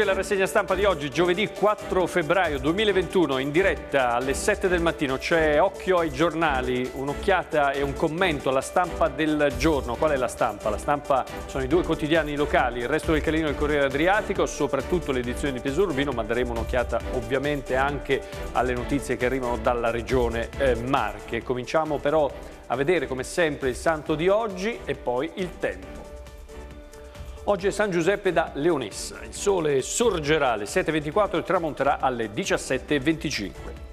benvenuti alla rassegna stampa di oggi, giovedì 4 febbraio 2021, in diretta alle 7 del mattino. C'è Occhio ai giornali, un'occhiata e un commento alla stampa del giorno. Qual è la stampa? La stampa sono i due quotidiani locali, il resto del Calino e il Corriere Adriatico, soprattutto l'edizione di Piesurbino, ma daremo un'occhiata ovviamente anche alle notizie che arrivano dalla regione eh, Marche. Cominciamo però a vedere come sempre il santo di oggi e poi il tempo. Oggi è San Giuseppe da Leonessa. Il sole sorgerà alle 7.24 e tramonterà alle 17.25.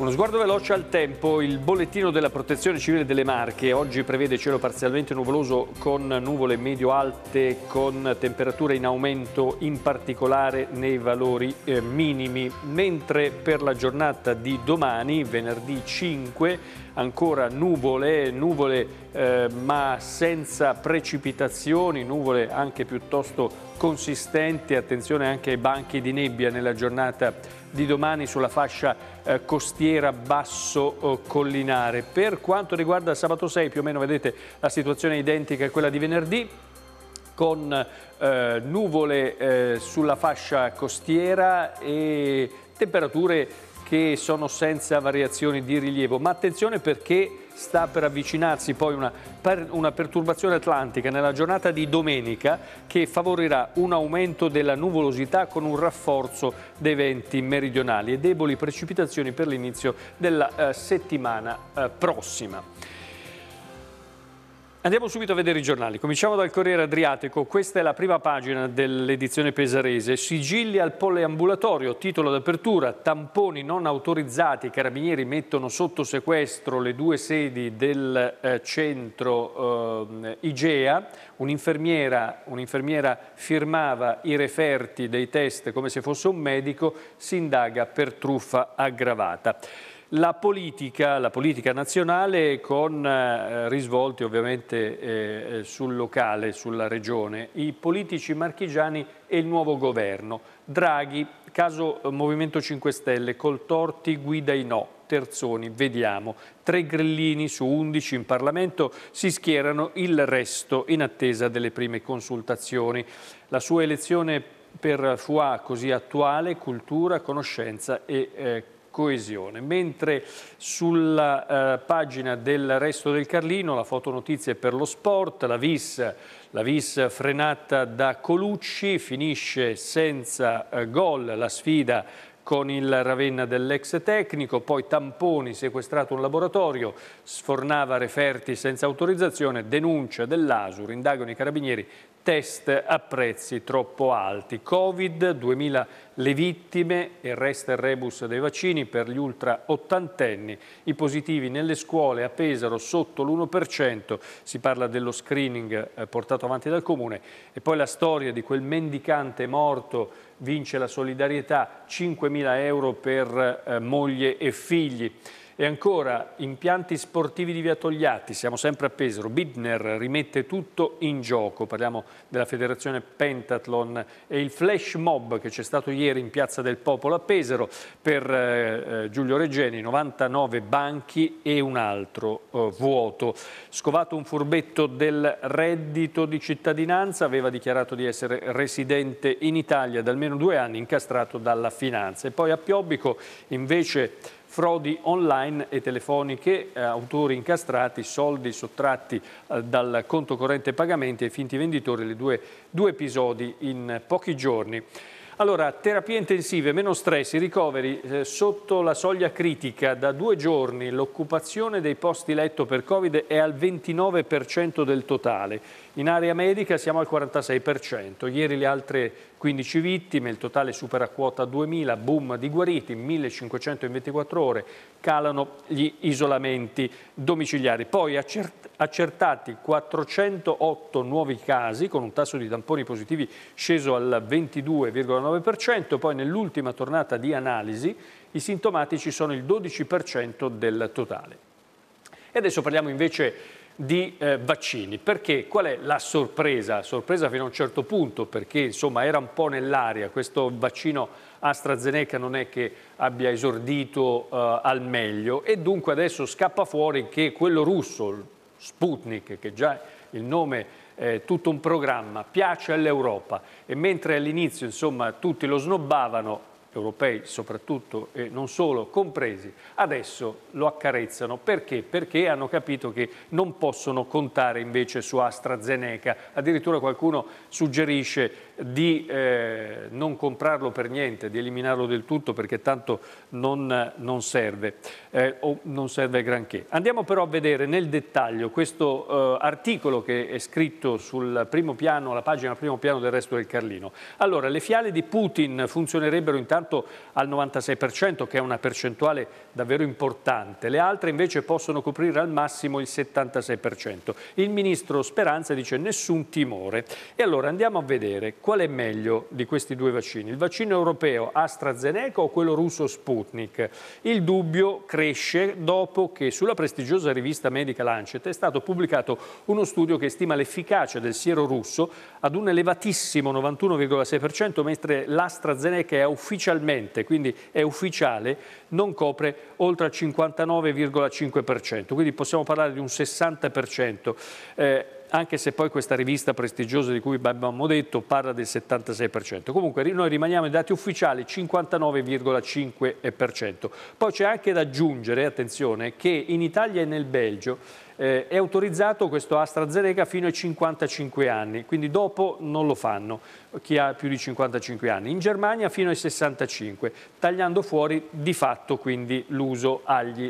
Uno sguardo veloce al tempo, il bollettino della protezione civile delle Marche oggi prevede cielo parzialmente nuvoloso con nuvole medio-alte con temperature in aumento in particolare nei valori eh, minimi, mentre per la giornata di domani, venerdì 5, ancora nuvole, nuvole eh, ma senza precipitazioni, nuvole anche piuttosto consistenti, attenzione anche ai banchi di nebbia nella giornata di di domani sulla fascia eh, costiera basso eh, collinare. Per quanto riguarda sabato 6 più o meno vedete la situazione è identica a quella di venerdì con eh, nuvole eh, sulla fascia costiera e temperature che sono senza variazioni di rilievo, ma attenzione perché sta per avvicinarsi poi una, per una, perturbazione atlantica nella giornata di domenica che favorirà un aumento della nuvolosità con un rafforzo dei venti meridionali e deboli precipitazioni per l'inizio della eh, settimana eh, prossima. Andiamo subito a vedere i giornali. Cominciamo dal Corriere Adriatico. Questa è la prima pagina dell'edizione pesarese. Sigilli al poliambulatorio, titolo d'apertura. Tamponi non autorizzati. I carabinieri mettono sotto sequestro le due sedi del eh, centro eh, IGEA. Un'infermiera, un firmava i referti dei test come se fosse un medico. Si indaga per truffa aggravata la politica, la politica nazionale con eh, risvolti ovviamente eh, eh, sul locale, sulla regione, i politici marchigiani e il nuovo governo. Draghi, caso eh, Movimento 5 Stelle, Coltorti guida i no, Terzoni, vediamo. Tre grillini su undici in Parlamento si schierano il resto in attesa delle prime consultazioni. La sua elezione per FUA così attuale, cultura, conoscenza e eh, coesione. Mentre sulla eh, pagina del resto del Carlino la fotonotizia è per lo sport, la VIS, la vis frenata da Colucci, finisce senza eh, gol la sfida con il Ravenna dell'ex tecnico, poi Tamponi sequestrato un laboratorio, sfornava referti senza autorizzazione, denuncia dell'Asur, indagano i carabinieri test a prezzi troppo alti. Covid, 2000 le vittime e resta il rebus dei vaccini per gli ultra ottantenni. I positivi nelle scuole a Pesaro sotto l'1%, si parla dello screening eh, portato avanti dal comune e poi la storia di quel mendicante morto vince la solidarietà 5.000 euro per eh, moglie e figli. E ancora, impianti sportivi di Via Togliatti, siamo sempre a Pesaro, Bidner rimette tutto in gioco, parliamo della federazione Pentathlon e il flash mob che c'è stato ieri in Piazza del Popolo a Pesaro per eh, eh Giulio Reggeni, 99 banchi e un altro eh, vuoto. Scovato un furbetto del reddito di cittadinanza, aveva dichiarato di essere residente in Italia da almeno almeno due anni incastrato dalla finanza. E poi a Piobbico invece frodi online e telefoniche, eh, autori incastrati, soldi sottratti eh, dal conto corrente pagamenti e finti venditori, le due, due episodi in pochi giorni. Allora, terapie intensive, meno stress, i ricoveri eh, sotto la soglia critica da due giorni, l'occupazione dei posti letto per Covid è al 29% del totale. In area medica siamo al 46%, ieri le altre 15 vittime, il totale supera quota 2.000, boom di guariti, 1.500 in 24 ore, calano gli isolamenti domiciliari. Poi accertati 408 nuovi casi con un tasso di tamponi positivi sceso al 22,9%, poi nell'ultima tornata di analisi i sintomatici sono il 12% del totale. E adesso parliamo invece di di eh, vaccini. Perché? Qual è la sorpresa? Sorpresa fino a un certo punto, perché insomma era un po' nell'aria. Questo vaccino AstraZeneca non è che abbia esordito eh, al meglio e dunque adesso scappa fuori che quello russo, Sputnik, che già il nome è tutto un programma, piace all'Europa e mentre all'inizio insomma tutti lo snobbavano europei soprattutto e non solo, compresi, adesso lo accarezzano. Perché? Perché hanno capito che non possono contare invece su AstraZeneca. Addirittura qualcuno suggerisce di eh, non comprarlo per niente, di eliminarlo del tutto perché tanto non, non serve eh, o non serve granché. Andiamo però a vedere nel dettaglio questo eh, articolo che è scritto sul primo piano, la pagina primo piano del resto del Carlino. Allora, le fiale di Putin funzionerebbero intanto al 96% che è una percentuale davvero importante, le altre invece possono coprire al massimo il 76%. Il ministro Speranza dice nessun timore. E allora andiamo a vedere qual è meglio di questi due vaccini? Il vaccino europeo AstraZeneca o quello russo Sputnik? Il dubbio cresce dopo che sulla prestigiosa rivista medica Lancet è stato pubblicato uno studio che stima l'efficacia del siero russo ad un elevatissimo 91,6%, mentre l'AstraZeneca è ufficialmente, quindi è ufficiale, non copre oltre il 59,5%, quindi possiamo parlare di un 60%. Eh, anche se poi questa rivista prestigiosa di cui abbiamo detto parla del 76%. Comunque noi rimaniamo ai dati ufficiali 59,5%. Poi c'è anche da aggiungere, attenzione, che in Italia e nel Belgio eh, è autorizzato questo AstraZeneca fino ai 55 anni, quindi dopo non lo fanno chi ha più di 55 anni. In Germania fino ai 65, tagliando fuori di fatto quindi l'uso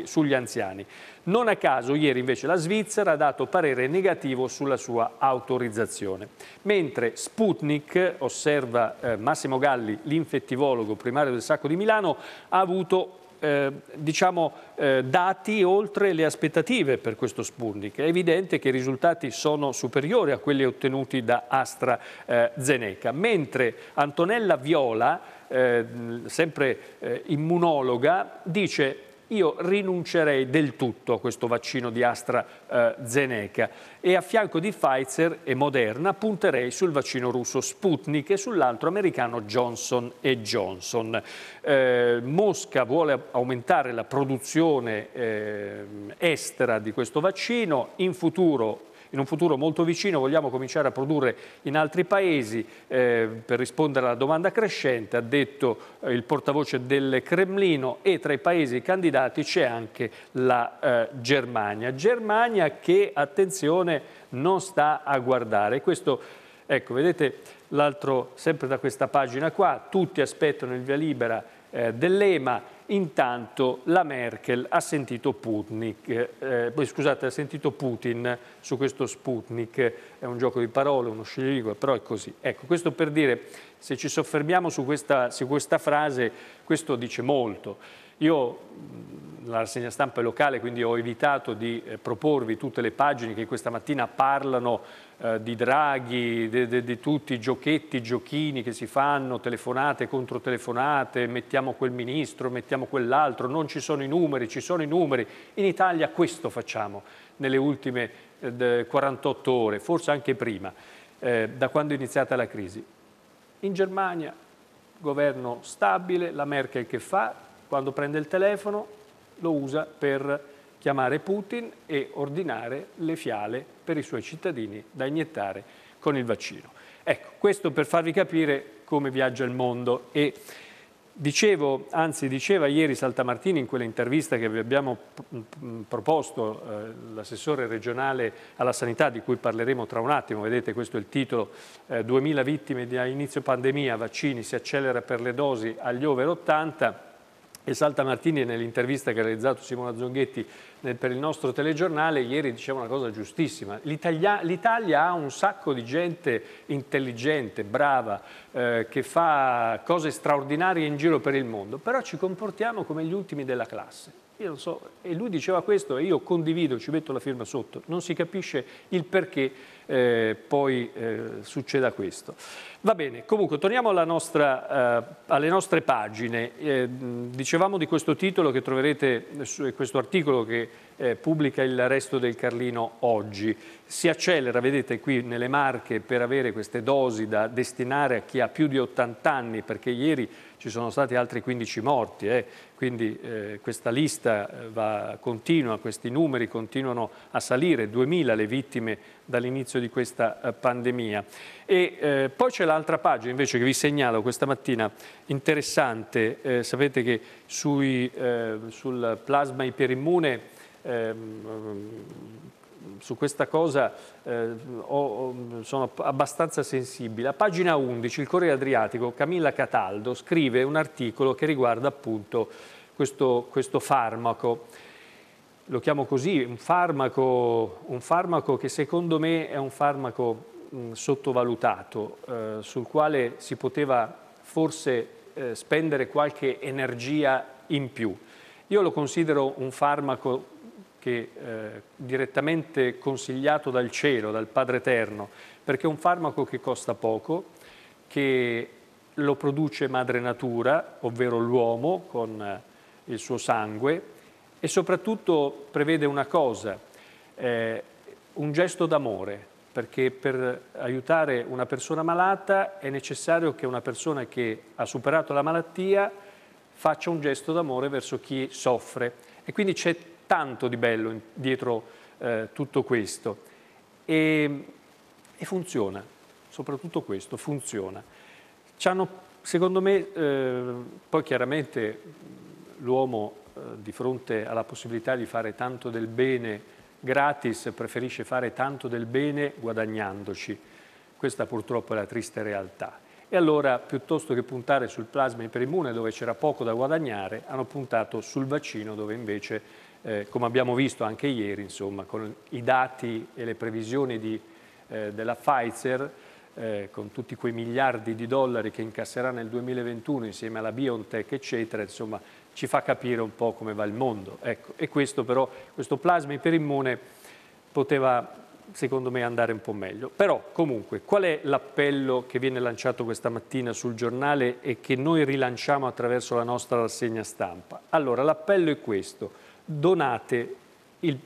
sugli anziani. Non a caso ieri invece la Svizzera ha dato parere negativo sulla sua autorizzazione, mentre Sputnik, osserva eh, Massimo Galli, l'infettivologo primario del Sacco di Milano, ha avuto eh, diciamo, eh, dati oltre le aspettative per questo Sputnik. È evidente che i risultati sono superiori a quelli ottenuti da AstraZeneca, mentre Antonella Viola, eh, sempre eh, immunologa, dice io rinuncerei del tutto a questo vaccino di AstraZeneca e a fianco di Pfizer e Moderna punterei sul vaccino russo Sputnik e sull'altro americano Johnson Johnson. Eh, Mosca vuole aumentare la produzione eh, estera di questo vaccino, in futuro in un futuro molto vicino vogliamo cominciare a produrre in altri paesi eh, per rispondere alla domanda crescente, ha detto eh, il portavoce del Cremlino e tra i paesi candidati c'è anche la eh, Germania. Germania che, attenzione, non sta a guardare. Questo, ecco, vedete l'altro, sempre da questa pagina qua, tutti aspettano il via libera eh, dell'EMA, Intanto la Merkel ha sentito, Putnik, eh, scusate, ha sentito Putin su questo Sputnik, è un gioco di parole, uno sciligua, però è così. Ecco, questo per dire, se ci soffermiamo su questa, su questa frase, questo dice molto. Io mm, la rassegna stampa è locale, quindi ho evitato di eh, proporvi tutte le pagine che questa mattina parlano eh, di Draghi, di tutti i giochetti, giochini che si fanno, telefonate controtelefonate, mettiamo quel ministro, mettiamo quell'altro, non ci sono i numeri, ci sono i numeri. In Italia questo facciamo nelle ultime eh, 48 ore, forse anche prima, eh, da quando è iniziata la crisi. In Germania governo stabile, la Merkel che fa, quando prende il telefono lo usa per chiamare Putin e ordinare le fiale per i suoi cittadini da iniettare con il vaccino. Ecco, questo per farvi capire come viaggia il mondo e dicevo, anzi diceva ieri Saltamartini in quell'intervista che vi abbiamo proposto eh, l'assessore regionale alla sanità di cui parleremo tra un attimo, vedete questo è il titolo eh, 2000 vittime da inizio pandemia, vaccini si accelera per le dosi agli over 80 e Salta Martini nell'intervista che ha realizzato Simona Zonghetti per il nostro telegiornale ieri diceva una cosa giustissima. L'Italia ha un sacco di gente intelligente, brava, eh, che fa cose straordinarie in giro per il mondo, però ci comportiamo come gli ultimi della classe. So, e lui diceva questo e io condivido, ci metto la firma sotto. Non si capisce il perché eh, poi eh, succeda questo. Va bene, comunque torniamo nostra, eh, alle nostre pagine. Eh, dicevamo di questo titolo che troverete, eh, questo articolo che eh, pubblica il resto del Carlino oggi. Si accelera, vedete qui nelle marche, per avere queste dosi da destinare a chi ha più di 80 anni, perché ieri ci sono stati altri 15 morti, eh. quindi eh, questa lista eh, va, continua, questi numeri continuano a salire, 2.000 le vittime dall'inizio di questa eh, pandemia. E, eh, poi c'è l'altra pagina invece che vi segnalo questa mattina, interessante, eh, sapete che sui, sul plasma iperimmune Ehm, mm, su questa cosa eh, ho, mm, sono abbastanza sensibile. A pagina 11 il Corriere Adriatico, Camilla Cataldo, scrive un articolo che riguarda appunto questo, questo farmaco. Lo chiamo così, un farmaco, un farmaco, che secondo me è un farmaco mh, mm, sottovalutato, eh, sul quale si poteva forse eh, spendere qualche energia in più. Io lo considero un farmaco che eh, direttamente consigliato dal cielo, dal Padre Eterno, perché è un farmaco che costa poco, che lo produce madre natura, ovvero l'uomo con eh, il suo sangue e soprattutto prevede una cosa, eh, un gesto d'amore, perché per aiutare una persona malata è necessario che una persona che ha superato la malattia faccia un gesto d'amore verso chi soffre. E quindi c'è tanto di bello dietro eh, tutto questo e, e, funziona, soprattutto questo, funziona. Hanno, secondo me, eh, poi chiaramente l'uomo eh, di fronte alla possibilità di fare tanto del bene gratis preferisce fare tanto del bene guadagnandoci. Questa purtroppo è la triste realtà. E allora, piuttosto che puntare sul plasma iperimmune dove c'era poco da guadagnare, hanno puntato sul vaccino dove invece eh, come abbiamo visto anche ieri, insomma, con i dati e le previsioni di, eh, della Pfizer, eh, con tutti quei miliardi di dollari che incasserà nel 2021 insieme alla BioNTech, eccetera, insomma, ci fa capire un po' come va il mondo. Ecco. E questo però, questo plasma iperimmune poteva secondo me andare un po' meglio. Però comunque, qual è l'appello che viene lanciato questa mattina sul giornale e che noi rilanciamo attraverso la nostra rassegna stampa? Allora, l'appello è questo donate il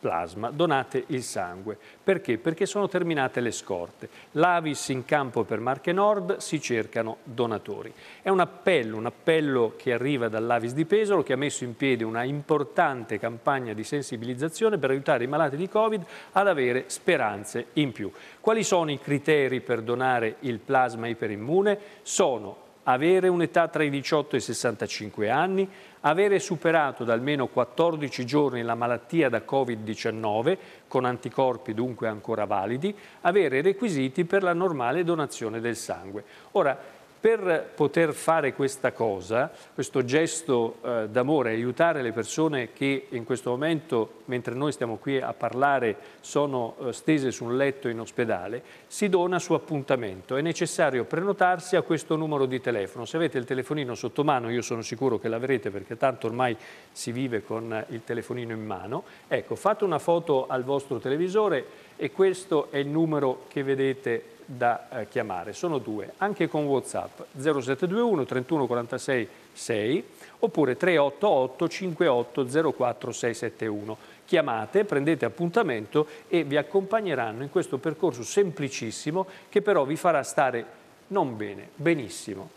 plasma, donate il sangue. Perché? Perché sono terminate le scorte. L'Avis in campo per Marche Nord, si cercano donatori. È un appello, un appello che arriva dall'Avis di Pesaro che ha messo in piedi una importante campagna di sensibilizzazione per aiutare i malati di Covid ad avere speranze in più. Quali sono i criteri per donare il plasma iperimmune? Sono avere un'età tra i 18 e i 65 anni, avere superato da almeno 14 giorni la malattia da Covid-19, con anticorpi dunque ancora validi, avere requisiti per la normale donazione del sangue. Ora, per poter fare questa cosa, questo gesto eh, d'amore, aiutare le persone che in questo momento, mentre noi stiamo qui a parlare, sono eh, stese su un letto in ospedale, si dona su appuntamento. È necessario prenotarsi a questo numero di telefono. Se avete il telefonino sotto mano, io sono sicuro che l'avrete perché tanto ormai si vive con eh, il telefonino in mano, ecco, fate una foto al vostro televisore e questo è il numero che vedete da eh, chiamare. Sono due, anche con Whatsapp 0721 31 46 6 oppure 388 58 04 671. Chiamate, prendete appuntamento e vi accompagneranno in questo percorso semplicissimo che però vi farà stare non bene, benissimo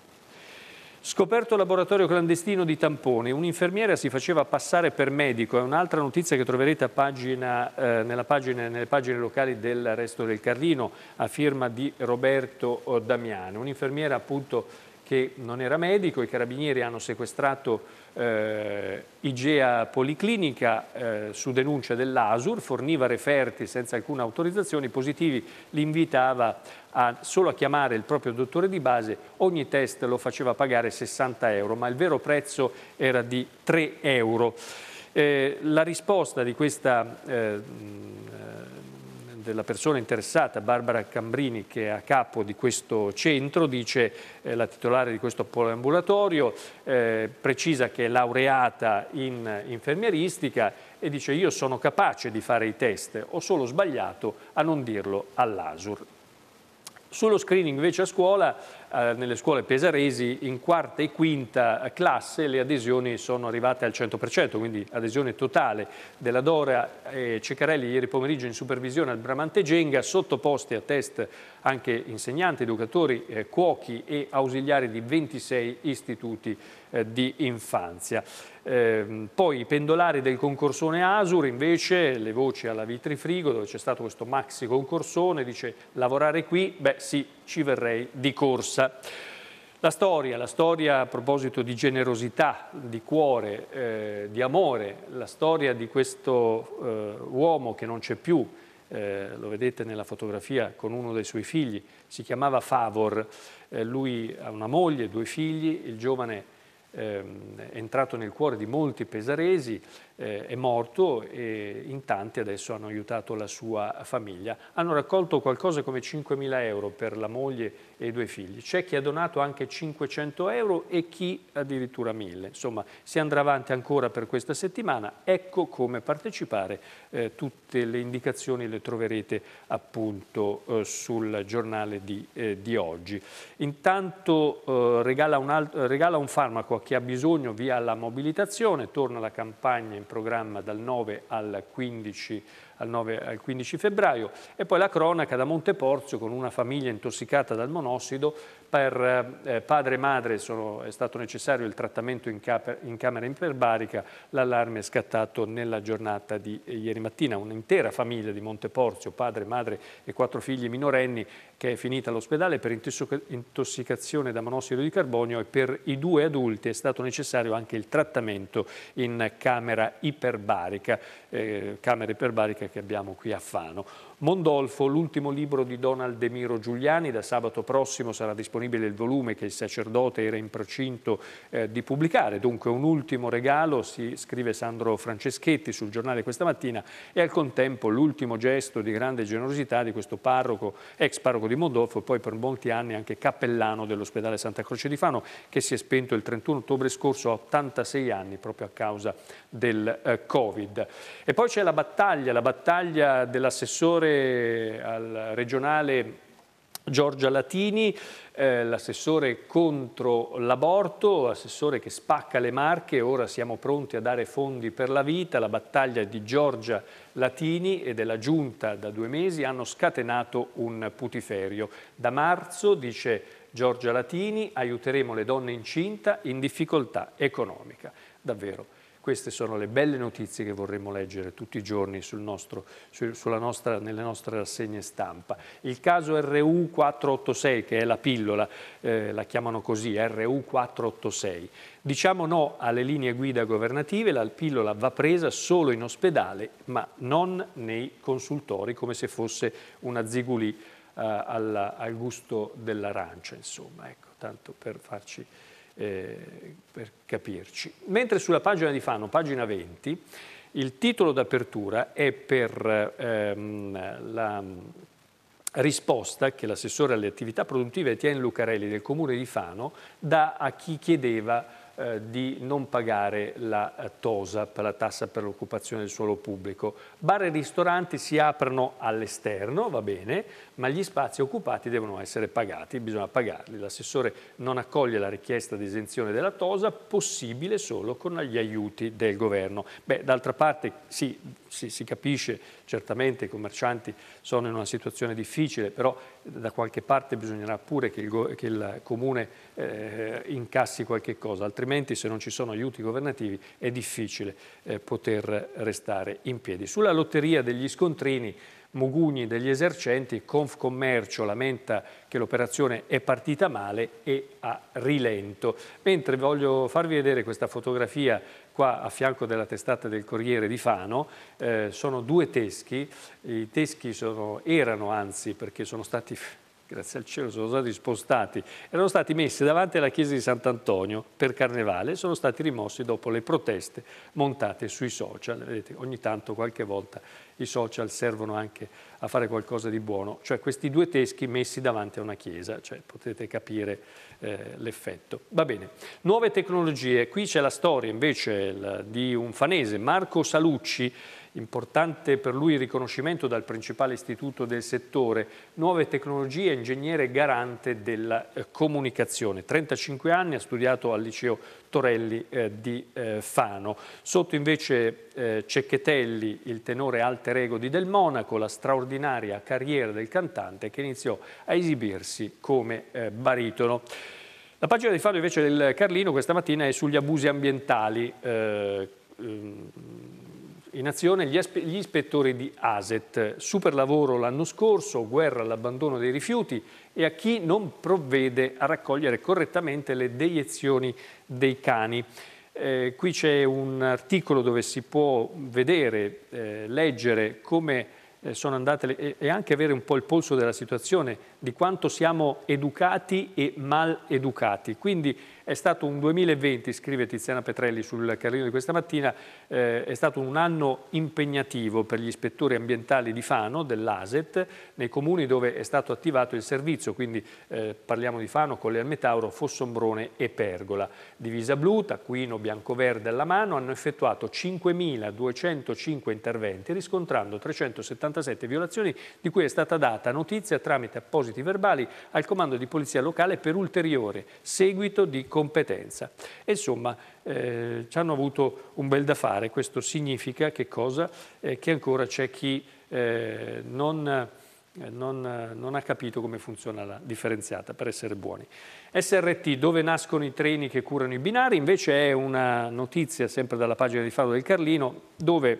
Scoperto laboratorio clandestino di tamponi, un'infermiera si faceva passare per medico, è un'altra notizia che troverete pagina, eh, pagina, nelle pagine locali del Resto del Carlino, a firma di Roberto eh, Damiano, un'infermiera appunto che non era medico, i carabinieri hanno sequestrato eh, Igea Policlinica eh, su denuncia dell'ASUR, forniva referti senza alcuna autorizzazione, Positivi li invitava a, solo a chiamare il proprio dottore di base, ogni test lo faceva pagare 60 euro, ma il vero prezzo era di 3 euro. Eh, la risposta di questa eh, della persona interessata, Barbara Cambrini, che è a capo di questo centro, dice eh, la titolare di questo poliambulatorio, eh, precisa che è laureata in infermieristica e dice io sono capace di fare i test, ho solo sbagliato a non dirlo all'ASUR. Sullo screening invece a scuola eh, nelle scuole pesaresi in quarta e quinta classe le adesioni sono arrivate al 100%, quindi adesione totale della Dora e Ceccarelli ieri pomeriggio in supervisione al Bramante Genga, sottoposti a test anche insegnanti, educatori, eh, cuochi e ausiliari di 26 istituti eh, di infanzia. Eh, poi i pendolari del concorsone Asur invece, le voci alla Vitrifrigo dove c'è stato questo maxi concorsone, dice lavorare qui, beh sì, ci verrei di corsa. La storia, la storia a proposito di generosità, di cuore, eh, di amore, la storia di questo eh, uomo che non c'è più, eh, lo vedete nella fotografia con uno dei suoi figli, si chiamava Favor, eh, lui ha una moglie, due figli, il giovane ehm, è entrato nel cuore di molti pesaresi, eh, è morto e in tanti adesso hanno aiutato la sua famiglia. Hanno raccolto qualcosa come 5.000 euro per la moglie e i due figli. C'è chi ha donato anche 500 euro e chi addirittura 1.000. Insomma, si andrà avanti ancora per questa settimana. Ecco come partecipare. Eh, tutte le indicazioni le troverete appunto eh, sul giornale di, eh, di, oggi. Intanto eh, regala un, regala un farmaco a chi ha bisogno via la mobilitazione, torna la campagna in programma dal 9 al 15, al 9 al 15 febbraio e poi la cronaca da Monteporzio con una famiglia intossicata dal monossido per eh, padre e madre sono, è stato necessario il trattamento in, cap- in camera imperbarica, l'allarme è scattato nella giornata di eh, ieri mattina. Un'intera famiglia di Monteporzio, padre, madre e quattro figli minorenni, che è finita all'ospedale per intossicazione da monossido di carbonio e per i due adulti è stato necessario anche il trattamento in camera iperbarica, eh, camera iperbarica che abbiamo qui a Fano. Mondolfo, l'ultimo libro di Don Aldemiro Giuliani, da sabato prossimo sarà disponibile il volume che il sacerdote era in procinto eh, di pubblicare, dunque un ultimo regalo, si scrive Sandro Franceschetti sul giornale questa mattina, e al contempo l'ultimo gesto di grande generosità di questo parroco, ex parroco di Mondolfo, poi per molti anni anche cappellano dell'ospedale Santa Croce di Fano, che si è spento il 31 ottobre scorso a 86 anni proprio a causa del eh, Covid. E poi c'è la battaglia, la battaglia dell'assessore al regionale Giorgia Latini, eh, l'assessore contro l'aborto, assessore che spacca le marche, ora siamo pronti a dare fondi per la vita, la battaglia di Giorgia Latini e della Giunta da due mesi hanno scatenato un putiferio. Da marzo, dice Giorgia Latini, aiuteremo le donne incinta in difficoltà economica. Davvero queste sono le belle notizie che vorremmo leggere tutti i giorni sul nostro, su, nostra, nelle nostre rassegne stampa. Il caso RU486, che è la pillola, eh, la chiamano così, RU486. Diciamo no alle linee guida governative, la pillola va presa solo in ospedale, ma non nei consultori, come se fosse una zigulì eh, al, al gusto dell'arancia, insomma, ecco, tanto per farci eh, per capirci. Mentre sulla pagina di Fano, pagina 20, il titolo d'apertura è per ehm, la risposta che l'assessore alle attività produttive Etienne Lucarelli del comune di Fano dà a chi chiedeva eh, di non pagare la eh, TOSA, per la tassa per l'occupazione del suolo pubblico. Bar e ristoranti si aprono all'esterno, va bene, ma gli spazi occupati devono essere pagati, bisogna pagarli. L'assessore non accoglie la richiesta di esenzione della TOSA, possibile solo con gli aiuti del governo. Beh, d'altra parte sì, sì, si capisce, certamente i commercianti sono in una situazione difficile, però da qualche parte bisognerà pure che il, che il comune eh, incassi qualche cosa, altrimenti altrimenti se non ci sono aiuti governativi è difficile eh, poter restare in piedi. Sulla lotteria degli scontrini Mugugni degli esercenti, Confcommercio lamenta che l'operazione è partita male e a rilento. Mentre voglio farvi vedere questa fotografia qua a fianco della testata del Corriere di Fano, eh, sono due teschi, i teschi sono, erano anzi perché sono stati grazie al cielo sono stati spostati, erano stati messi davanti alla chiesa di Sant'Antonio per carnevale e sono stati rimossi dopo le proteste montate sui social. Vedete, ogni tanto, qualche volta, i social servono anche a fare qualcosa di buono, cioè questi due teschi messi davanti a una chiesa, cioè potete capire eh, l'effetto. Va bene, nuove tecnologie, qui c'è la storia invece di un fanese, Marco Salucci, Importante per lui il riconoscimento dal principale istituto del settore, nuove tecnologie, ingegnere garante della eh, comunicazione. 35 anni, ha studiato al liceo Torelli eh, di eh, Fano. Sotto invece eh, Cecchetelli, il tenore alter ego di Del Monaco, la straordinaria carriera del cantante che iniziò a esibirsi come eh, baritono. La pagina di Fano invece del Carlino questa mattina è sugli abusi ambientali ehm, in azione gli, gli ispettori di ASET, super lavoro l'anno scorso, guerra all'abbandono dei rifiuti e a chi non provvede a raccogliere correttamente le deiezioni dei cani. Eh, qui c'è un articolo dove si può vedere, eh, leggere come eh, sono andate le, e anche avere un po' il polso della situazione di quanto siamo educati e mal educati. Quindi è stato un 2020, scrive Tiziana Petrelli sul Carrino di questa mattina, eh, è stato un anno impegnativo per gli ispettori ambientali di Fano, dell'ASET, nei comuni dove è stato attivato il servizio, quindi eh, parliamo di Fano, Colle al Metauro, Fossombrone e Pergola. Divisa blu, taccuino bianco-verde alla mano, hanno effettuato 5.205 interventi, riscontrando 377 violazioni di cui è stata data notizia tramite appositi depositi verbali al comando di polizia locale per ulteriore seguito di competenza. E Insomma, eh, ci hanno avuto un bel da fare. Questo significa che cosa? Eh, che ancora c'è chi eh, non... Eh, non, eh, non, ha capito come funziona la differenziata, per essere buoni. SRT, dove nascono i treni che curano i binari, invece è una notizia sempre dalla pagina di Fado del Carlino, dove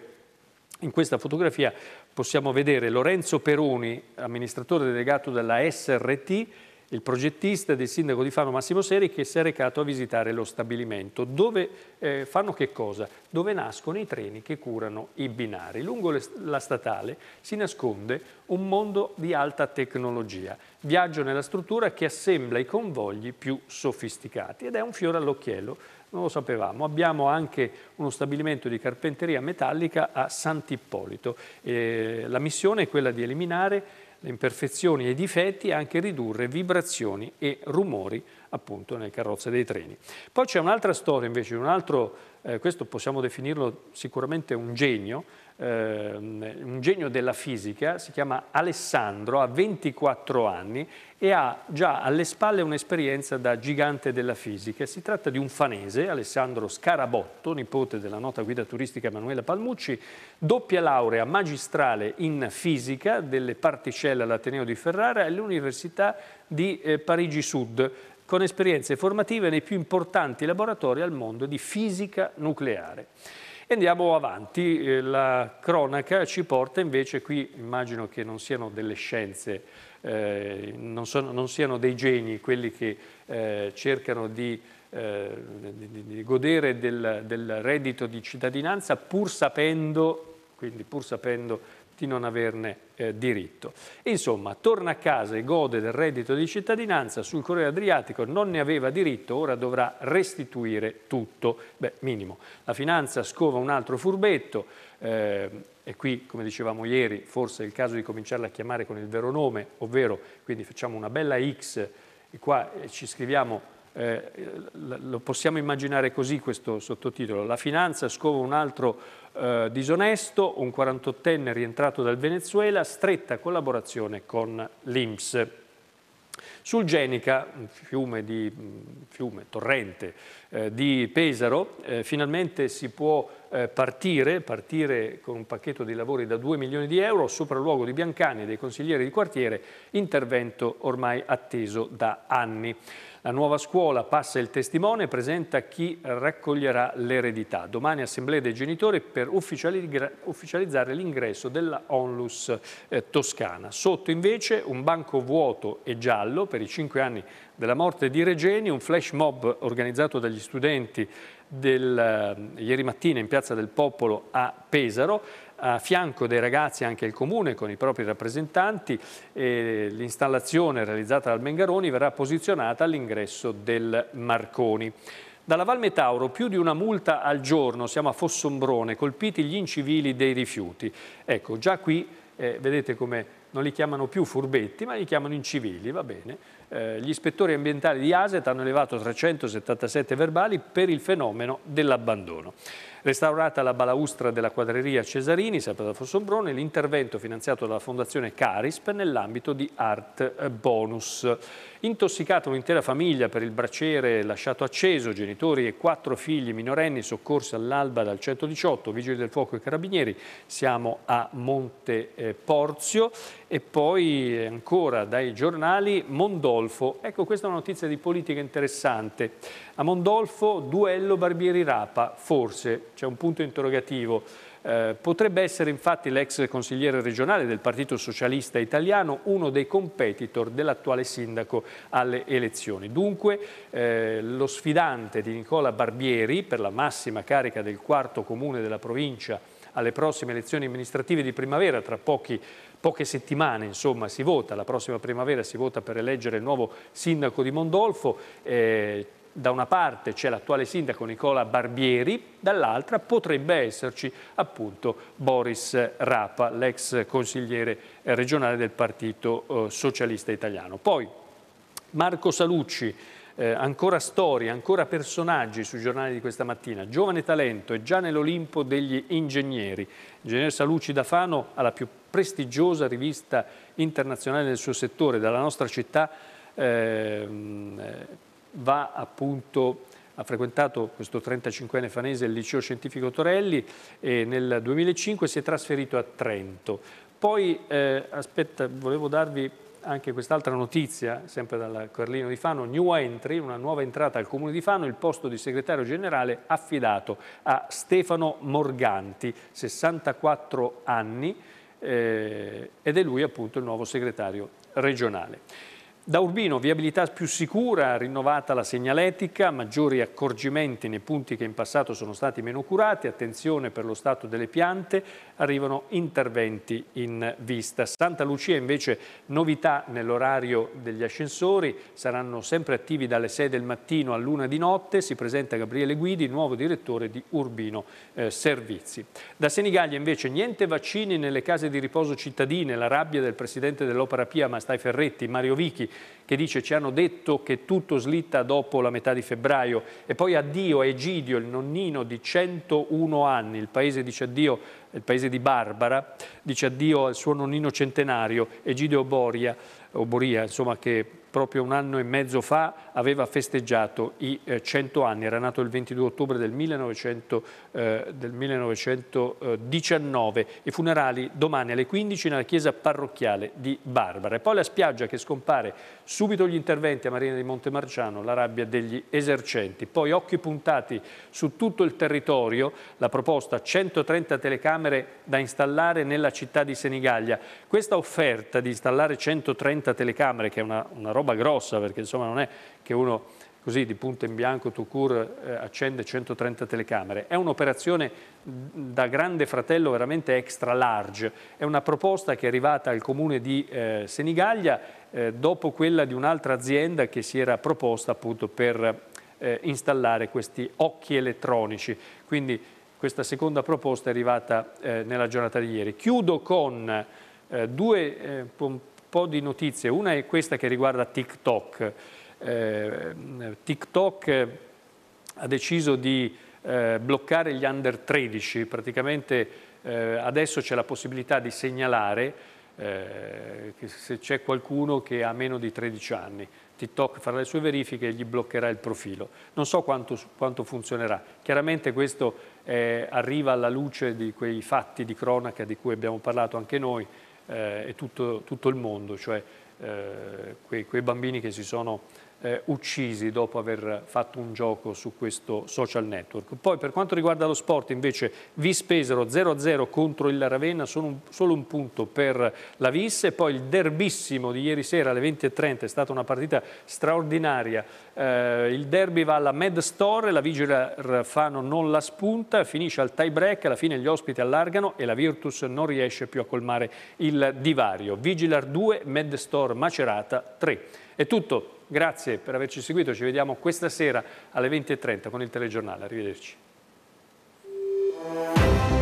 in questa fotografia possiamo vedere Lorenzo Peroni, amministratore delegato della SRT, il progettista del sindaco di Fano Massimo Seri che si è recato a visitare lo stabilimento. Dove eh, fanno che cosa? Dove nascono i treni che curano i binari. Lungo le, la statale si nasconde un mondo di alta tecnologia. Viaggio nella struttura che assembla i convogli più sofisticati ed è un fiore all'occhiello non lo sapevamo. Abbiamo anche uno stabilimento di carpenteria metallica a Sant'Ippolito. Eh, la missione è quella di eliminare le imperfezioni e i difetti e anche ridurre vibrazioni e rumori appunto nelle carrozze dei treni. Poi c'è un'altra storia invece, un altro eh, questo possiamo definirlo sicuramente un genio, eh, un genio della fisica, si chiama Alessandro, ha 24 anni e ha già alle spalle un'esperienza da gigante della fisica. Si tratta di un fanese, Alessandro Scarabotto, nipote della nota guida turistica Emanuela Palmucci, doppia laurea magistrale in fisica delle particelle all'Ateneo di Ferrara e all'Università di eh, Parigi Sud con esperienze formative nei più importanti laboratori al mondo di fisica nucleare. andiamo avanti, eh, la cronaca ci porta invece qui, immagino che non siano delle scienze, eh, non, sono, non, siano dei geni quelli che eh, cercano di, eh, di, di godere del, del reddito di cittadinanza pur sapendo, quindi pur sapendo di non averne eh, diritto. Insomma, torna a casa e gode del reddito di cittadinanza, sul Corriere Adriatico non ne aveva diritto, ora dovrà restituire tutto. Beh, minimo. La finanza scova un altro furbetto, eh, e qui, come dicevamo ieri, forse è il caso di cominciarla a chiamare con il vero nome, ovvero, quindi facciamo una bella X e qua eh, ci scriviamo eh, lo possiamo immaginare così questo sottotitolo, la finanza scova un altro eh, disonesto, un 48enne rientrato dal Venezuela, stretta collaborazione con l'Inps. Sul Genica, un fiume, di, fiume torrente eh, di Pesaro, eh, finalmente si può eh, partire, partire con un pacchetto di lavori da 2 milioni di euro, sopralluogo di Biancani e dei consiglieri di quartiere, intervento ormai atteso da anni. La nuova scuola passa il testimone e presenta chi raccoglierà l'eredità. Domani assemblea dei genitori per ufficializzare l'ingresso della Onlus eh, Toscana. Sotto invece un banco vuoto e giallo per i cinque anni della morte di Regeni, un flash mob organizzato dagli studenti del, eh, ieri mattina in Piazza del Popolo a Pesaro a fianco dei ragazzi anche il Comune con i propri rappresentanti e l'installazione realizzata dal Mengaroni verrà posizionata all'ingresso del Marconi. Dalla Val Metauro più di una multa al giorno, siamo a Fossombrone, colpiti gli incivili dei rifiuti. Ecco, già qui eh, vedete come non li chiamano più furbetti, ma li chiamano incivili, va bene. Eh, gli ispettori ambientali di ASET hanno elevato 377 verbali per il fenomeno dell'abbandono. Restaurata la balaustra della quadreria Cesarini, sempre da Fossombrone, l'intervento finanziato dalla Fondazione Carisp nell'ambito di Art Bonus. Intossicata un'intera famiglia per il braciere lasciato acceso, genitori e quattro figli minorenni soccorsi all'alba dal 118, vigili del fuoco e carabinieri, siamo a Monte eh, Porzio e poi eh, ancora dai giornali Mondolo Mondolfo. Ecco, questa è una notizia di politica interessante. A Mondolfo, duello Barbieri-Rapa, forse, c'è un punto interrogativo. Eh, potrebbe essere infatti l'ex consigliere regionale del Partito Socialista Italiano uno dei competitor dell'attuale sindaco alle elezioni. Dunque eh, lo sfidante di Nicola Barbieri per la massima carica del quarto comune della provincia alle prossime elezioni amministrative di primavera, tra pochi poche settimane insomma, si vota, la prossima primavera si vota per eleggere il nuovo sindaco di Mondolfo, eh, da una parte c'è l'attuale sindaco Nicola Barbieri, dall'altra potrebbe esserci appunto Boris Rapa, l'ex consigliere regionale del Partito eh, Socialista Italiano. Poi Marco Salucci, eh, ancora storie, ancora personaggi sui giornali di questa mattina. Giovane talento è già nell'Olimpo degli ingegneri. Ingegner Saluci da Fano alla più prestigiosa rivista internazionale del suo settore, dalla nostra città, eh, va appunto ha frequentato questo 35enne fanese il liceo scientifico Torelli e nel 2005 si è trasferito a Trento. Poi, eh, aspetta, volevo darvi anche quest'altra notizia, sempre dal Carlino di Fano, New Entry, una nuova entrata al Comune di Fano, il posto di segretario generale affidato a Stefano Morganti, 64 anni, eh, ed è lui appunto il nuovo segretario regionale. Da Urbino, viabilità più sicura, rinnovata la segnaletica, maggiori accorgimenti nei punti che in passato sono stati meno curati, attenzione per lo stato delle piante, arrivano interventi in vista. Santa Lucia invece novità nell'orario degli ascensori, saranno sempre attivi dalle 6 del mattino a luna di notte, si presenta Gabriele Guidi, nuovo direttore di Urbino eh, Servizi. Da Senigallia invece niente vaccini nelle case di riposo cittadine, la rabbia del presidente dell'Opera Pia Mastai Ferretti, Mario Vichi, che dice ci hanno detto che tutto slitta dopo la metà di febbraio e poi addio a Egidio, il nonnino di 101 anni, il paese dice addio, il paese di Barbara, dice addio al suo nonnino centenario, Egidio Boria, o Boria insomma, che proprio un anno e mezzo fa aveva festeggiato i 100 eh, anni, era nato il 22 ottobre del, 1900, eh, del 1919 e funerali domani alle 15 nella chiesa parrocchiale di Barbara. E poi la spiaggia che scompare Subito gli interventi a Marina di Montemarciano, la rabbia degli esercenti. Poi occhi puntati su tutto il territorio, la proposta 130 telecamere da installare nella città di Senigallia. Questa offerta di installare 130 telecamere, che è una, una roba grossa perché insomma non è che uno così di punto in bianco Tucur eh, accende 130 telecamere. È un'operazione da grande fratello veramente extra large, è una proposta che è arrivata al comune di eh, Senigallia eh, dopo quella di un'altra azienda che si era proposta appunto per eh, installare questi occhi elettronici. Quindi questa seconda proposta è arrivata eh, nella giornata di ieri. Chiudo con eh, due un po' di notizie, una è questa che riguarda TikTok eh, TikTok ha deciso di eh, bloccare gli under 13, praticamente eh, adesso c'è la possibilità di segnalare eh, se c'è qualcuno che ha meno di 13 anni. TikTok farà le sue verifiche e gli bloccherà il profilo. Non so quanto, quanto funzionerà. Chiaramente questo eh, arriva alla luce di quei fatti di cronaca di cui abbiamo parlato anche noi eh, e tutto, tutto, il mondo, cioè eh, quei, quei bambini che si sono eh, uccisi dopo aver fatto un gioco su questo social network. Poi per quanto riguarda lo sport invece vi spesero 0-0 contro il Ravenna, solo un, solo un punto per la Visse, e poi il derbissimo di ieri sera alle 20.30 è stata una partita straordinaria. Eh, il derby va alla Med Store, la Vigila Fano non la spunta, finisce al tie break, alla fine gli ospiti allargano e la Virtus non riesce più a colmare il divario. Vigilar 2, Med Store Macerata 3. È tutto Grazie per averci seguito, ci vediamo questa sera alle 20.30 con il telegiornale. Arrivederci.